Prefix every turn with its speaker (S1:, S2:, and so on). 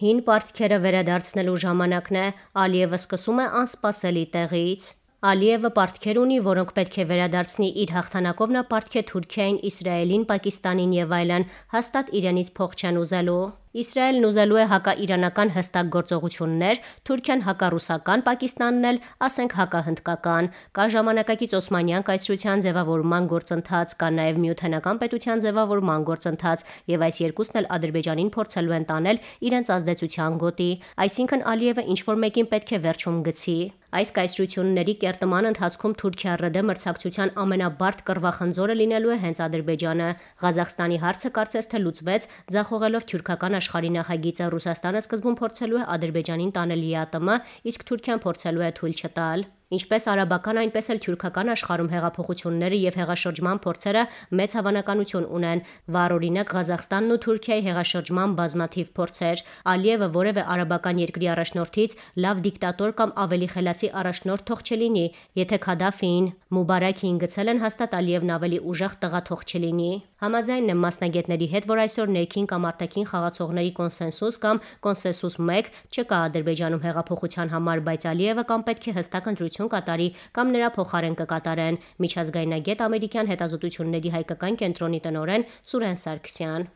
S1: Հին պարտքերը վերադարձնելու ժամանակն է, Ալիևը սկսում է անսպասելի տեղից։ Ալիևը պարտքեր ունի, որոնք պետք է վերադարձնի իր հաղթանակով նա պարտք է Թուրքիային, Իսրայելին, Պակիստանին եւ այլն, հաստատ իրենից փող չեն ուզելու։ Իսրայելն ուզելու է հակաիրանական հստակ գործողություններ, Թուրքիան հակառուսական, Պակիստանն էլ, ասենք հակահնդկական։ Կա ժամանակակից Օսմանյան կայսրության ձևավորման գործընթաց, կա նաև միութենական պետության ձևավորման գործընթաց, եւ այս երկուսն էլ Ադրբեջանին փորձելու են տանել իրենց ազդեցության գոտի։ Այսինքն Ալիևը ինչ որ մեկին պետք է վերջում գցի։ Այս կայսրությունների կերտման ընթացքում Թուրքիա-ՌԴ մրցակցության ամենաբարդ կռվախնձորը լինելու է հենց Ադրբեջանը։ Ղազախստանի հարցը կարծես թե լուծվեց, ձախողելով թուրքական աշխարհի նախագիծը Ռուսաստանը սկզբում փորձելու է Ադրբեջանին տանել ԵԱՏՄ, իսկ Թուրքիան փորձելու է թույլ չտալ։ Ինչպես արաբական, այնպես էլ թուրքական աշխարհում հեղափոխությունները եւ հեղաշրջման փորձերը մեծ հավանականություն ունեն։ Վառօրինակ Ղազախստանն ու Թուրքիայի հեղաշրջման բազմաթիվ փորձեր։ Ալիևը որևէ արաբական երկրի առաջնորդից լավ դիկտատոր կամ ավելի խելացի առաջնորդ թող չլինի, եթե Քադաֆին, Մուբարաքին գցել են հաստատ Ալիևն ավելի ուժեղ տղա թող չլինի։ Համաձայն եմ մասնագետների հետ, որ այսօր ներքին կամ արտաքին խաղացողների կոնսենսուս կամ կոնսենսուս 1 չկա Ադրբեջանում հեղափոխության համար, բայց Ալիևը կամ պետք է հստակ ընտրություն հետազոտություն կատարի կամ նրա փոխարեն կկատարեն։ Միջազգայնագետ ամերիկյան հետազոտությունների հայկական կենտրոնի տնօրեն Սուրեն Սարգսյան